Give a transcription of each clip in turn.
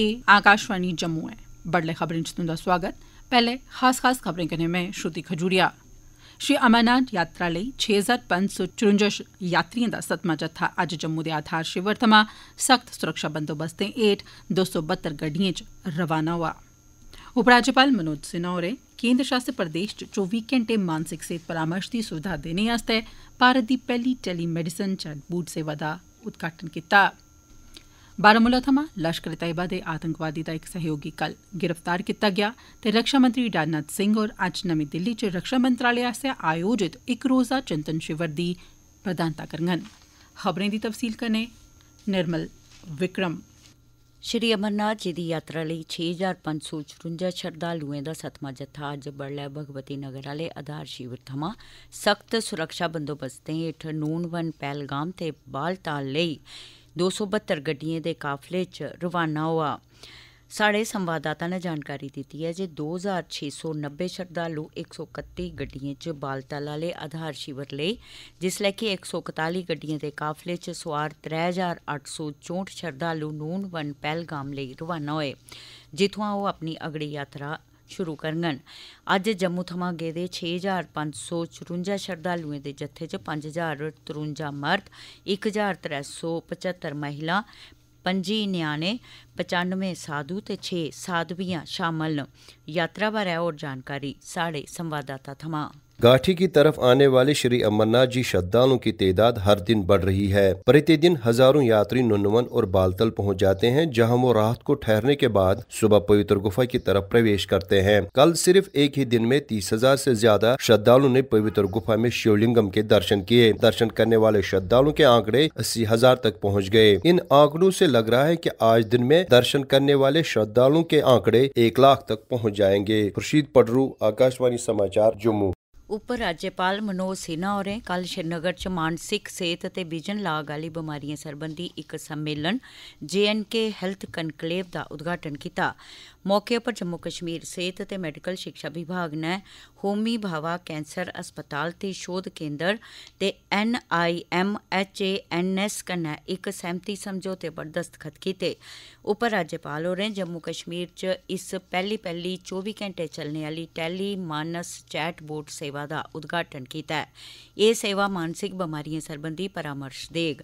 एह् आकाशवाणी जम्मू ऐ बड्डलै खबरें च तुंदा सोआगत पैहले खास खास खबरें कन्नै में श्रुति खजूरिया श्री अमरनाथ यात्रा लेई छे हजार पंज सौ चरुंजा यात्रिएं दा सतमा जत्था अज्ज जम्मू दे आधार शिविर थमां सख्त सुरक्षा बंदोबस्तें हेठ दो सौ बहत्तर गड्डिएं च रवाना होआ उपराज्यपाल मनोज सिन्हा होरें केन्द्र शासित प्रदेश च चौबी घैंटे मानसिक सेहत परामर्श दी सुविधा देने आस्तै भारत दी पैहली टेली मेडिसिन चैटबोट सेवा दा उद्घाटन कीता ऐ बारामूला थमां लश्कर ए तैयबा दे आतंकवादी दा इक सहयोगी कल गिरफ्तार कीता गेआ ते रक्षा मंत्री राजनाथ सिंह होर अज्ज नमीं दिल्ली च रक्षा मंत्रालय आस्सेआ आयोजित इक रोजा चिंतन शिविर दी प्रधानता करङन श्री अमरनाथ जी दी यात्रा लेई छे हजार पंज सौ चरुंजा श्रद्धालुएं दा सतमा जत्था अज्ज बडलै भगवती नगर आह्ले आधार शिविर थमां सख्त सुरक्षा बंदोबस्तें हेठ नूनवन पैहलगाम ते बालताल लेई 272 ਗੱਡੀਆਂ ਦੇ ਕਾਫਲੇ 'ਚ ਰਵਾਨਾ ਹੋਆ ਸਾਡੇ ਸੰਵਾਦਦਾਤਾ ਨੇ ਜਾਣਕਾਰੀ ਦਿੱਤੀ ਹੈ ਜੇ 2690 ਸ਼ਰਧਾਲੂ 131 ਗੱਡੀਆਂ 'ਚ ਬਾਲਤਾਲ ਵਾਲੇ ਆਧਾਰ ਸ਼ਿਵਰ ਲਈ ਜਿਸ ਲੈ ਕੇ 141 ਗੱਡੀਆਂ ਦੇ ਕਾਫਲੇ 'ਚ ਸਵਾਰ 3864 ਸ਼ਰਧਾਲੂ ਵਨ ਪਹਿਲਗਾਮ ਲਈ ਰਵਾਨਾ ਹੋਏ ਜਿੱਥੋਂ ਉਹ ਆਪਣੀ ਅਗੜੀ ਯਾਤਰਾ ਸ਼ੁਰੂ ਕਰਨਗੇ ਅੱਜ ਜੰਮੂ ਥਮਾ ਗਏ ਦੇ 6554 ਸ਼ਰਧਾਲੂਆਂ ਦੇ ਜੱਥੇ 'ਚ 5053 ਮਰਦ 1375 ਮਹਿਲਾ 25 ਨਿਆਣੇ 95 ਸਾਧੂ ਤੇ 6 ਸਾਧਵੀਆਂ ਸ਼ਾਮਲ ਯਾਤਰਾ ਬਾਰੇ ਹੋਰ ਜਾਣਕਾਰੀ ਸਾਡੇ ਸੰਵਾਦਦਾਤਾ ਥਮਾ गाठी की तरफ आने वाले श्री अमरनाथ जी श्रद्धालुओं की तादाद हर दिन बढ़ रही है प्रतिदिन हजारों यात्री नुनवन और बालतल पहुंच जाते हैं जहां वो रात को ठहरने के बाद सुबह पवित्र गुफा की तरफ प्रवेश करते हैं कल सिर्फ एक ही दिन में तीस हजार ऐसी ज्यादा श्रद्धालु ने पवित्र गुफा में शिवलिंगम के दर्शन किए दर्शन करने वाले श्रद्धालुओं के आंकड़े अस्सी हजार तक पहुँच गए इन आंकड़ों ऐसी लग रहा है की आज दिन में दर्शन करने वाले श्रद्धालुओं के आंकड़े एक लाख तक पहुँच जाएंगे खुर्शीद पडरू आकाशवाणी समाचार जम्मू ਉਪ ਰਾਜਪਾਲ ਮਨੋਜ ਸਿਨਾ ਹੋਰੇ ਕੱਲ ਸ਼੍ਰੀਨਗਰ ਚ ਮਾਨਸਿਕ ਸਿਹਤ ਤੇ ਵਿਜਨ ਲਾਗ ਵਾਲੀ ਬਿਮਾਰੀਆਂ ਸਰਬੰਧੀ ਇੱਕ ਸੰਮੇਲਨ ਜੀਐਨਕੇ ਹੈਲਥ ਕਨਕਲੇਵ ਦਾ ਉਦਘਾਟਨ ਕੀਤਾ ਮੌਕੇ ਉੱਪਰ ਜੰਮੂ ਕਸ਼ਮੀਰ ਸਿਹਤ ਤੇ ਮੈਡੀਕਲ ਸਿੱਖਿਆ ਵਿਭਾਗ ਨੇ ਹੋਮੀ ਭਾਵਾ ਕੈਂਸਰ ਹਸਪਤਾਲ ਤੇ ਸ਼ੋਧ ਕੇਂਦਰ ਤੇ ਐਨਆਈਐਮਐਚਏਐਨਐਸ ਕਨੇ ਇੱਕ ਸਹਿਮਤੀ ਸਮਝੌਤੇ ਪਰ ਦਸਤਖਤ ਕੀਤੇ ਉਪ ਰਾਜਪਾਲ ਹੋਰੇ ਜੰਮੂ ਕਸ਼ਮੀਰ ਚ ਇਸ ਪਹਿਲੀ ਪਹਿਲੀ 24 ਘੰਟੇ ਚੱਲਣ ਵਾਲੀ ਟੈਲੀ ਮਾਨਸ ਚੈਟ ਬੋਟ ਸੇਵਾ ਸੇਵਾ ਦਾ ਉਦਘਾਟਨ ਕੀਤਾ ਇਹ ਸੇਵਾ ਮਾਨਸਿਕ ਬਿਮਾਰੀਆਂ ਸੰਬੰਧੀ ਪਰਾਮਰਸ਼ ਦੇਗ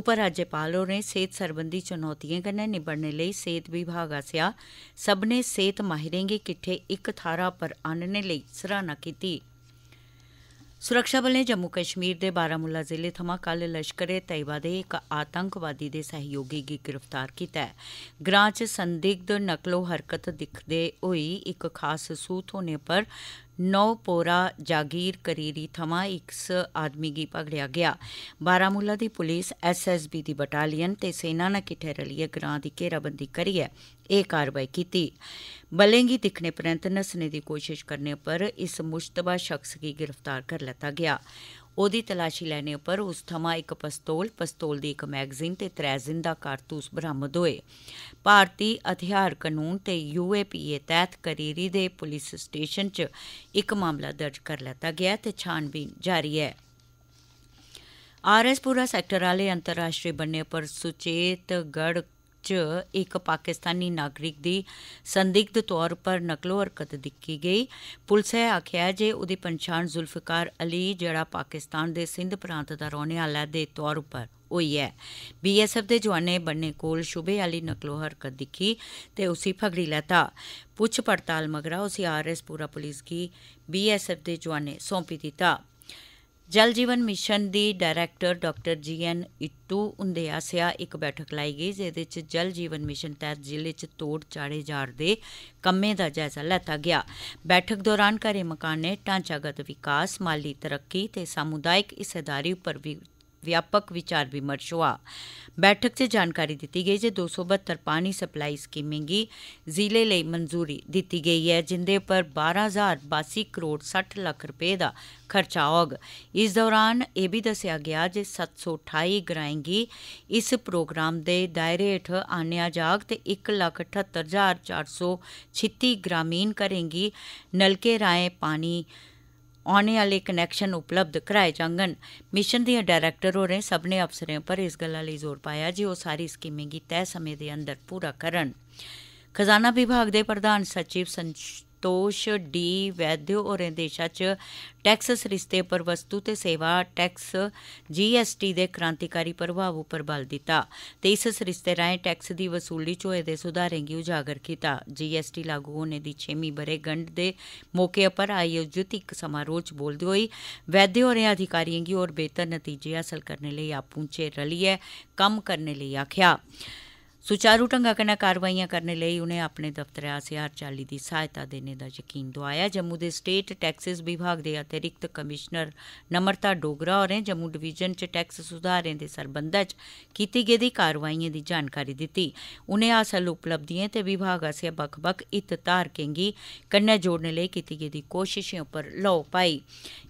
ਉਪ ਰਾਜਪਾਲ ਹੋਰੇ ਸਿਹਤ ਸੰਬੰਧੀ ਚੁਣੌਤੀਆਂ ਕਨੇ ਨਿਬੜਨੇ ਲਈ ਸਿਹਤ ਵਿਭਾਗ ਆਸਿਆ ਸਭਨੇ ਸਿਹਤ ਮਾਹਿਰੇਂਗੇ ਕਿੱਥੇ ਇੱਕ ਥਾਰਾ ਪਰ ਆਨਣੇ ਲਈ ਸਰਾਹਨਾ ਕੀਤੀ ਸੁਰੱਖਿਆ ਬਲ ਨੇ ਜੰਮੂ ਕਸ਼ਮੀਰ ਦੇ ਬਾਰਾਮੁੱਲਾ ਜ਼ਿਲ੍ਹੇ ਥਮਾ ਕੱਲ ਲਸ਼ਕਰੇ ਤੈਬਾ ਦੇ ਇੱਕ ਆਤੰਕਵਾਦੀ ਦੇ ਸਹਿਯੋਗੀ ਗੀ ਗ੍ਰਿਫਤਾਰ ਕੀਤਾ ਹੈ ਗ੍ਰਾਂ ਚ ਸੰਦਿਗਧ ਨਕਲੋ ਹਰਕਤ ਦਿਖਦੇ ਹੋਈ ਇੱਕ ਖਾਸ ਸੂਤ ਹੋਣੇ ਪਰ ਨੌਪੋਰਾ ਜਾਗੀਰ ਕਰੀਰੀ ਥਮਾ ਇੱਕ ਆਦਮੀ ਗੀ ਪਕੜਿਆ ਗਿਆ ਬਾਰਾਮੂਲਾ ਦੀ ਪੁਲਿਸ ਐਸਐਸਬੀ ਦੀ ਬਟਾਲੀਅਨ ਤੇ ਸੈਨਾ ਨਾਲ ਕਿਠੇ ਰਲੀਏ ਗ੍ਰਾਂ ਦੀ ਘੇਰਾਬੰਦੀ ਕਰੀ ਹੈ ਇਹ ਕਾਰਵਾਈ ਕੀਤੀ ਬਲੇਂਗੀ ਦਿਖਨੇ ਪ੍ਰੰਤਨਸ ਨਸਨੇ ਦੀ ਕੋਸ਼ਿਸ਼ ਕਰਨੇ ਪਰ ਇਸ ਮੁਸ਼ਤਬਾ ਸ਼ਖਸ ਕੀ ਗ੍ਰਿਫਤਾਰ ਕਰ ਲਿਆ ਗਿਆ ਉਹਦੀ ਤਲਾਸ਼ੀ ਲੈਣੇ ਉੱਪਰ ਉਸ ਥਮਾ ਇੱਕ ਪਿਸਤੌਲ ਪਿਸਤੌਲ ਦੀ ਇੱਕ ਮੈਗਜ਼ੀਨ ਤੇ ਤਰੇ ਜ਼ਿੰਦਾ ਕਾਰਤੂਸ ਬਰਾਮਦ ਹੋਏ ਭਾਰਤੀ ਹਥਿਆਰ ਕਾਨੂੰਨ ਤੇ ਯੂਏਪੀਏ ਤਹਿਤ ਕਰੀਰੀ ਦੇ ਪੁਲਿਸ ਸਟੇਸ਼ਨ 'ਚ ਇੱਕ ਮਾਮਲਾ ਦਰਜ ਕਰ ਲਿਆ ਗਿਆ ਤੇ ਛਾਣਬੀਨ ਜਾਰੀ ਹੈ ਆਰਐਸਪੁਰਾ ਸੈਕਟਰ ਵਾਲੇ ਅੰਤਰਰਾਸ਼ਟਰੀ ਬੰਨੇ ਸੁਚੇਤ ਗੜ 'ਚ ਇੱਕ ਪਾਕਿਸਤਾਨੀ ਨਾਗਰਿਕ ਦੀ ਸੰਦਿਗਧ ਤੌਰ ਪਰ ਨਕਲੋ ਹਰਕਤ ਦਿੱਕੀ ਗਈ ਪੁਲਿਸ ਹੈ ਆਖਿਆ ਜੇ ਉਹਦੀ ਪਛਾਣ ਜ਼ੁਲਫਕਾਰ ਅਲੀ ਜਿਹੜਾ ਪਾਕਿਸਤਾਨ ਦੇ ਸਿੰਧ ਪ੍ਰਾਂਤ ਦਾ ਰਹਿਣ ਵਾਲਾ ਦੇ ਤੌਰ ਉੱਪਰ ਹੋਈ ਹੈ ਬੀਐਸਐਫ ਦੇ ਜਵਾਨੇ ਬੰਨੇ ਕੋਲ ਸ਼ੁਬੇ ਵਾਲੀ ਨਕਲੋ ਹਰਕਤ ਦਿੱਕੀ ਤੇ ਉਸੇ ਫਗੜੀ ਲਤਾ ਪੁੱਛ ਪੜਤਾਲ ਮਗਰਾ ਉਸੇ ਆਰਐਸ ਪੂਰਾ ਪੁਲਿਸ ਕੀ ਬੀਐਸਐਫ ਦੇ ਜਵਾਨੇ ਸੌਂਪੀ ਦਿੱਤਾ ਜਲ ਜੀਵਨ ਮਿਸ਼ਨ ਦੀ ਡਾਇਰੈਕਟਰ ਡਾਕਟਰ ਜੀ ਐਨ ਇਟੂ ਆਸਿਆ ਇੱਕ ਬੈਠਕ ਲਾਈ ਗਈ ਜਿਹਦੇ ਵਿੱਚ ਜਲ ਜੀਵਨ ਮਿਸ਼ਨ ਤਹਿਤ ਜ਼ਿਲ੍ਹੇ 'ਚ ਤੋੜ ਚਾੜੇ ਜਾੜ ਦੇ ਕੰਮੇ ਦਾ ਜਾਇਜ਼ਾ ਲੈਤਾ ਗਿਆ ਬੈਠਕ ਦੌਰਾਨ ਘਰੇ ਮਕਾਨੇ ਢਾਂਚਾਗਤ ਵਿਕਾਸ ਮਾਲੀ ਤਰੱਕੀ ਤੇ ਸਮੁਦਾਇਕ ਹਿੱਸੇਦਾਰੀ ਉੱਪਰ ਵੀ ਵਿਆਪਕ ਵਿਚਾਰ ਵਿਮਰਸ਼ ਹੋਆ ਬੈਠਕ 'ਚ ਜਾਣਕਾਰੀ ਦਿੱਤੀ ਗਈ ਜੇ 272 ਪਾਣੀ ਸਪਲਾਈ ਸਕੀਮਿੰਗੀ ਜ਼ਿਲ੍ਹੇ ਲਈ ਮਨਜ਼ੂਰੀ ਦਿੱਤੀ ਗਈ ਹੈ ਜਿੰਦੇ ਪਰ 12082 ਕਰੋੜ 60 ਲੱਖ ਰੁਪਏ ਦਾ ਖਰਚਾ ਹੋਗ ਇਸ ਦੌਰਾਨ ਇਹ ਵੀ ਦੱਸਿਆ ਗਿਆ ਜੇ 728 ਗ੍ਰਾਇੰਗੀ ਇਸ ਪ੍ਰੋਗਰਾਮ ਦੇ ਦਾਇਰੇ ਹੇਠ ਆਣਿਆ ਜਾਗ ਤੇ 178436 ਗ੍ਰਾਮੀਣ ਕਰੇਗੀ ਨਲਕੇ ਰਾਏ ਪਾਣੀ औने आह्ले कनैक्शन उपलब्ध कराए जाङन मिशन दियां डायरैक्टर होरें सब्भनें अफसरें पर इस गल्ला लेई जोर पाया जे ओह् सारी स्कीमें गी तैय समें दे अंदर पूरा करन खजाना विभाग दे प्रधान सचिव संतोष डी वैद्य होरें देशा च टैक्स सरिस्ते पर वस्तु ते सेवा टैक्स जीएसटी दे क्रांतिकारी प्रभाव उप्पर बल दित्ता ते इस सरिस्ते राहें टैक्स दी वसूली च होए दे सुधारें गी उजागर कीता जीएसटी लागू होने दी बरे ब'रेगंढ दे मौके पर आयोजित एक समारोह च बोलदे होई वैद्य होरें अधिकारियें गी होर बेहतर नतीजे हासिल करने लेई आपूं च रलियै करने लेई आखेआ ਸੁਚਾਰੂ ਢੰਗਾਂ ਕਨਾ ਕਾਰਵਾਈਆਂ ਕਰਨ ਲਈ ਉਹਨੇ ਆਪਣੇ ਦਫ਼ਤਰ ਆਸਿਆਰ ਚਾਲੀ ਦੀ ਸਹਾਇਤਾ ਦੇਣੇ ਦਾ ਯਕੀਨ ਦਵਾਇਆ ਜੰਮੂ ਦੇ ਸਟੇਟ ਟੈਕਸਿਸ ਵਿਭਾਗ ਦੇ ਅਤਿਰਿਕਤ ਕਮਿਸ਼ਨਰ ਨਮਰਤਾ ਡੋਗਰਾ ਹੋਰੇ ਜੰਮੂ ਡਿਵੀਜ਼ਨ 'ਚ ਟੈਕਸ ਸੁਧਾਰਾਂ ਦੇ ਸਰਬੰਧਾਂ 'ਚ ਕੀਤੀ ਗਈ ਦੀ ਕਾਰਵਾਈਆਂ ਦੀ ਜਾਣਕਾਰੀ ਦਿੱਤੀ ਉਹਨੇ ਹਾਸਲ ਉਪਲਬਧੀਆਂ ਤੇ ਵਿਭਾਗ ਆਸਿਆ ਬਖਬਕ ਇਤਤਾਰ ਕੇਂਗੀ ਕੰਨੇ ਜੋੜਨ ਲਈ ਕੀਤੀ ਗਈ ਦੀ ਕੋਸ਼ਿਸ਼ਾਂ ਉੱਪਰ ਲੋ ਪਾਈ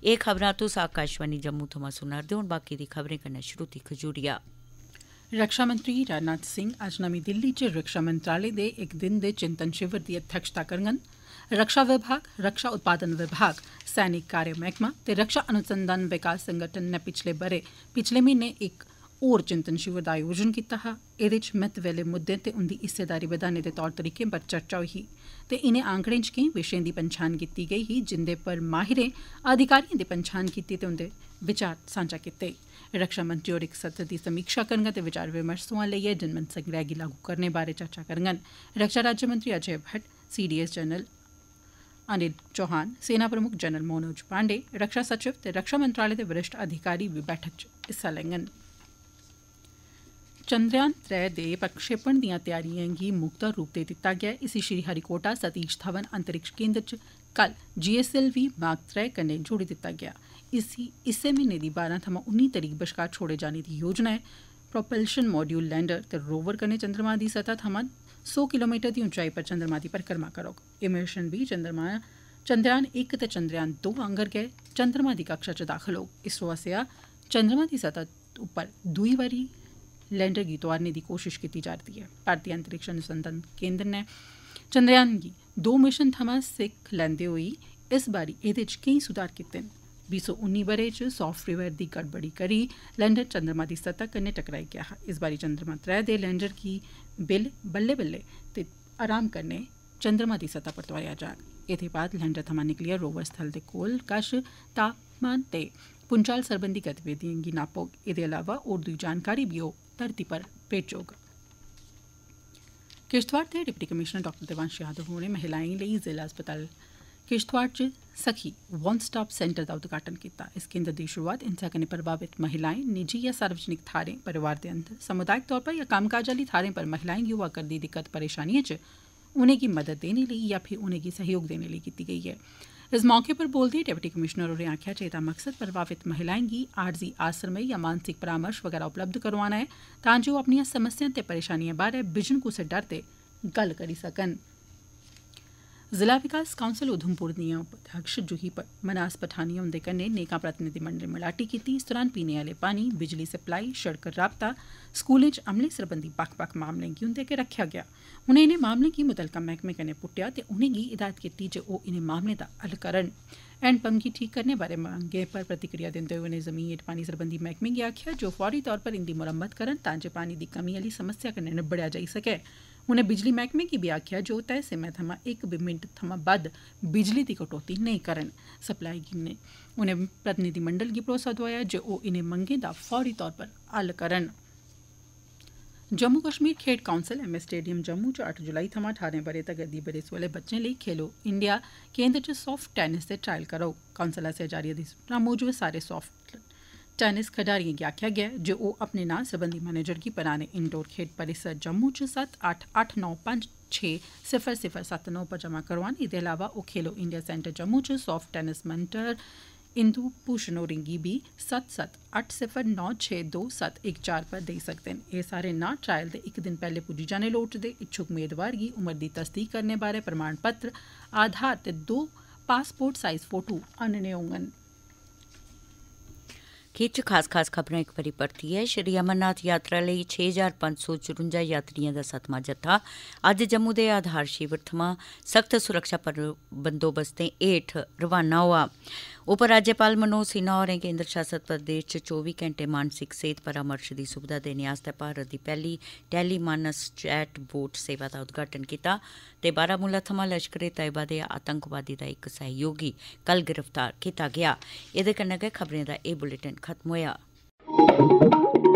ਇਹ ਖਬਰਾਂ ਤੋਂ ਆਕਾਸ਼ਵਾਨੀ ਜੰਮੂ ਤੋਂ ਸੁਣਾਰਦੇ ਹੁਣ ਬਾਕੀ ਦੀ ਖਬਰੇ ਕੰਨੇ ਤੀ ਖਜੂਰੀਆ रक्षा मंत्री राजनाथ सिंह अज नमी दिल्ली च रक्षा मंत्रालय दे इक दिन दे चिंतन शिविर दी अध्यक्षता करङन रक्षा विभाग रक्षा उत्पादन विभाग सैनिक कार्य महकमा ते रक्षा अनुसंधान विकास संगठन ने पिछले ब'रे पिछले महीने इक होर चिंतन शिविर दा आयोजन कीता हा एह्दे च महत्वै मुद्दें ते उंदी हिस्सेदारी बधाने दे तौर तरीकें पर चर्चा होई ही ते इनें आंकड़ें च केई विशें दी पंछान कीती गेई ही जिंदे पर माहिरें अधिकारिएं दी पंछान कीती ते उंदे विचार सांझा कीते रक्षा मंत्री होर इस सत्र दी समीक्षा करङन ते विचार विमर्श सोयां लेइयै जनमन संग्रह गी लागू करने बारे चर्चा करङन रक्षा राज्यमंत्री अजय भट्ट सीडीएस जनरल अनिल चौहान सेना प्रमुख जनरल मनोज पांडे रक्षा सचिव ते रक्षा मंत्रालय दे वरिष्ठ अधिकारी बी बैठक च हिस्सा लैंगन ਚੰਦਰਯਾਨ 3 ਦੇ ਪ੍ਰਖੇਪਣ ਦੀਆਂ ਤਿਆਰੀਆਂ ਗੀ ਮੁਕਤਾ ਰੂਪ ਦੇ ਦਿੱਤਾ ਗਿਆ इसी श्री हरिकोटा सतीश धवन अंतरिक्ष केंद्र च कल जीएसएलवी मार्क त्रै कन्नै जोड़ी दित्ता गेआ इसी इस्सै म्हीने दी 12 थमां उन्नी तरीक बश्कार छोड़े जाने दी योजना ऐ प्रोपल्शन मॉड्यूल लैंडर ते रोवर कन्नै चंद्रमा दी सतह थमां सौ किलोमीटर दी ऊंचाई पर चंद्रमा दी परिक्रमा करोग एह् मिशन बी चंद्रमा चंद्रयान इक ते चंद्रयान दो आंगर गै चंद्रमा दी कक्षा च दाखल होग इसरो आसेआ चंद्रमा दी सतह उप्पर दुई बारी लैंडर गी तोआरने दी की कीती जा'रदी ऐ भारतीय अंतरिक्ष अनुसंधान केंद्र ने चंद्रयान गी दो मिशन थमां सिख लैंदे होई इस बारी एह्दे च केईं सुधार कीते न बीह् सौ उन्नी ब'रे च सॉफ्टवेयर दी गड़बड़ी करी लैंडर चंद्रमा दी सतह कन्नै टकराई गेआ हा इस बारी चंद्रमा त्रै दे लैंडर गी बिल बल्ले बल्ले ते आराम कन्नै चंद्रमा दी सतह पर तोआरेआ जाग एह्दे बाद लैंडर थमां निकलियै रोवर स्थल दे कोल कश तापमान ते पुंचाल सरबंधी गतिविधियें गी नापोग एह्दे अलावा होर दुई जानकारी बी ओह् धरती पर पेचोग किश्तवाड़ के deputy commissioner doctor Devansh Yadav होने महिलाएं लिए जिला अस्पताल किश्तवाड़ सखी वन स्टॉप सेंटर का उद्घाटन किया इस केंद्र की शुरुआत हिंसा के प्रभावित महिलाएं निजी या सार्वजनिक थाह्रें परिवार के अंदर सामुदायिक तौर पर या कामकाज आह्ली थाह्रें पर महिलाएं युवा कर दिक्कत परेशानियों उन्हें की मदद देने लिए या उन्हें की सहयोग देने लिए की गई है इस मौके पर बोलते डिप्टी कमिश्नर होरें आखेआ जे एह्दा मकसद प्रभावित महिलाएं गी आरजी आसरमें या मानसिक परामर्श वगैरह उपलब्ध करोआना ऐ तांजे ओह् अपनिएं समस्याएं ते परेशानिएं बारै बिजन कुसै डर दे गल्ल करी सकन जिला विकास काउंसिल उधमपुर दियां उपाध्यक्ष जूही मनास पठानिया हुंदे कन्नै नेकां प्रतिनिधिमंडल मलाटी कीती इस दौरान पीने आह्ले पानी बिजली सप्लाई सड़क राबता स्कूलें च अमले सरबंधी बक्ख बक्ख मामलें गी उंदे अग्गे रक्खेआ गेआ उनें इनें मामलें गी मुतलका मैह्कमे कन्नै पुट्टेआ ते उनेंगी हिदायत कीती जे ओह् इनें मामलें दा हल करन हैंडपंप गी ठीक करने बारे मंगे पर प्रतिक्रिया दिंदे होई उनें जमीन हेठ पानी सरबंधी मैह्कमे गी आखेआ जे ओह् फौरी तौर पर इंदी मुरम्मत करन तां जे पानी दी कमी आह्ली समस्या कन्नै निबड़ेआ जाई सकै उ'नें बिजली मैह्कमे गी बी आखेआ जे ओह् तय समें थमां इक मिंट थमां बद्ध बिजली दी कटौती नेईं करन सप्लाई गिने उ'नें प्रतिनिधिमंडल गी भरोसा दोआया जे ओह् इनें मंगें दा फौरी तौर पर हल करन जम्मू कश्मीर खेड काउंसल एम स्टेडियम जम्मू च अट्ठ जुलाई थमां ठारें ब'रे तगर दी बरेस वाले बच्चें लेई खेलो इंडिया केन्द्र च सॉफ्ट टेनिस दे ट्रायल करोग काउंसल आसेआ जारी अधिसूचना मूजब सारे सॉफ्ट टेनिस खडारियें गी आखेआ गेआ जे ओह् अपने नां सरबंधी मैनेजर गी पराने इंडोर खेड परिसर जम्मू च सत्त अट्ठ अट्ठ नौ पंज छे सिफर सिफर सत्त नौ पर जमा करोआन एह्दे अलावा ओह् खेलो इंडिया सेंटर जम्मू च soft tennis mentor Indu Bhushan होरें गी बी सत्त सत्त अट्ठ सिफर नौ छे दो सत्त इक चार पर देई सकदे न एह् सारे नां ट्रायल दे इक दिन पैह्ले पुज्जी जाने लोड़चदे इच्छुक मेदवार गी उम्र दी तस्दीक करने प्रमाण प्रमाणपत्र आधार ते दो पासपोर्ट साइज फोटू आनने होङन ਕਿ ਚ ਖਾਸ-ਖਾਸ ਖਬਰਾਂ ਇੱਕ ਵਾਰੀ ਪੜਤੀ ਹੈ ਸ਼੍ਰੀ ਅਮਰਨਾਥ ਯਾਤਰਾ ਲਈ 6554 ਯਾਤਰੀਆਂ ਦਾ ਸਤਵਾਂ ਜੱਥਾ ਅੱਜ ਜੰਮੂ ਦੇ ਆਧਾਰ ਸ਼ਿਵਰ ਥਮਾ ਸਖਤ ਸੁਰੱਖਿਆ ਪ੍ਰਬੰਦੋਬਸਤ ਹੇਠ ਰਵਾਨਾ ਹੋਇਆ ਉਪ ਰਾਜਪਾਲ ਮਨੋਜ ਸਿਨਹਾ ਹੋਰੇ ਕੇਂਦਰ ਸ਼ਾਸਤ ਪ੍ਰਦੇਸ਼ ਚ 24 ਘੰਟੇ ਮਾਨਸਿਕ ਸਿਹਤ ਪਰਾਮਰਸ਼ ਦੀ ਸੁਵਿਧਾ ਦੇਣ ਵਾਸਤੇ ਭਾਰਤ ਦੀ ਪਹਿਲੀ ਟੈਲੀਮਾਨਸ ਚੈਟ ਬੋਟ ਸੇਵਾ ਦਾ ਉਦਘਾਟਨ ਕੀਤਾ ਤੇ ਬਾਰਾਮੂਲਾ ਥਮਾ ਲਸ਼ਕਰੇ ਤੈਬਾ ਦੇ ਆਤੰਕਵਾਦੀ ਦਾ ਇੱਕ ਸਹਿਯੋਗੀ ਕੱਲ ਗ੍ਰਿਫਤਾਰ ਕੀਤਾ ਗਿਆ ਇਹਦੇ ਕੰਨਗੇ ਖਬਰਾਂ ਦਾ ਇਹ ਬੁਲੇਟਿਨ ਖਤਮ ਹੋਇਆ